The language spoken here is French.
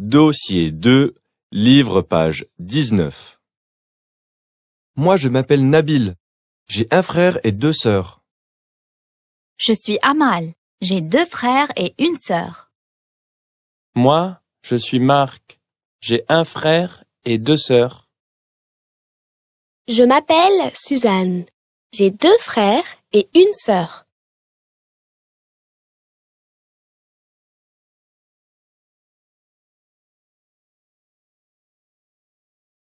Dossier 2, livre page 19. Moi, je m'appelle Nabil. J'ai un frère et deux sœurs. Je suis Amal. J'ai deux frères et une sœur. Moi, je suis Marc. J'ai un frère et deux sœurs. Je m'appelle Suzanne. J'ai deux frères et une sœur.